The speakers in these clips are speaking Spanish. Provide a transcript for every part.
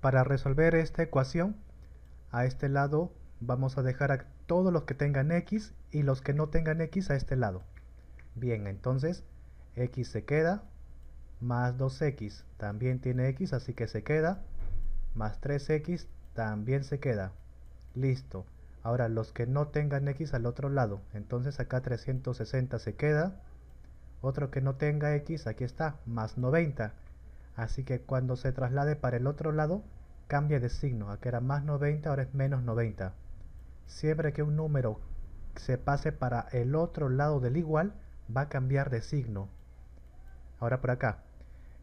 Para resolver esta ecuación, a este lado vamos a dejar a todos los que tengan x y los que no tengan x a este lado. Bien, entonces x se queda, más 2x también tiene x, así que se queda, más 3x también se queda. Listo. Ahora los que no tengan x al otro lado, entonces acá 360 se queda, otro que no tenga x, aquí está, más 90. Así que cuando se traslade para el otro lado, cambia de signo, Aquí era más 90, ahora es menos 90. Siempre que un número se pase para el otro lado del igual, va a cambiar de signo. Ahora por acá,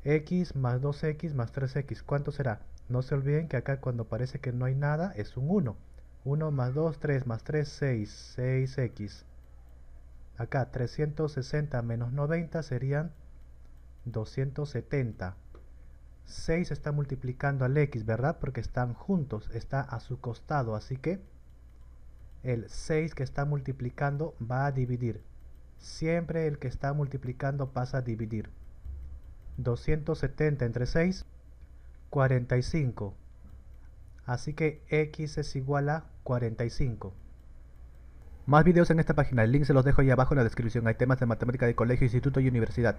x más 2x más 3x, ¿cuánto será? No se olviden que acá cuando parece que no hay nada es un 1. 1 más 2, 3 más 3, 6, 6x. Acá 360 menos 90 serían 270. 6 está multiplicando al x, ¿verdad? Porque están juntos, está a su costado, así que el 6 que está multiplicando va a dividir. Siempre el que está multiplicando pasa a dividir. 270 entre 6, 45. Así que x es igual a 45. Más videos en esta página, el link se los dejo ahí abajo en la descripción. Hay temas de matemática de colegio, instituto y universidad.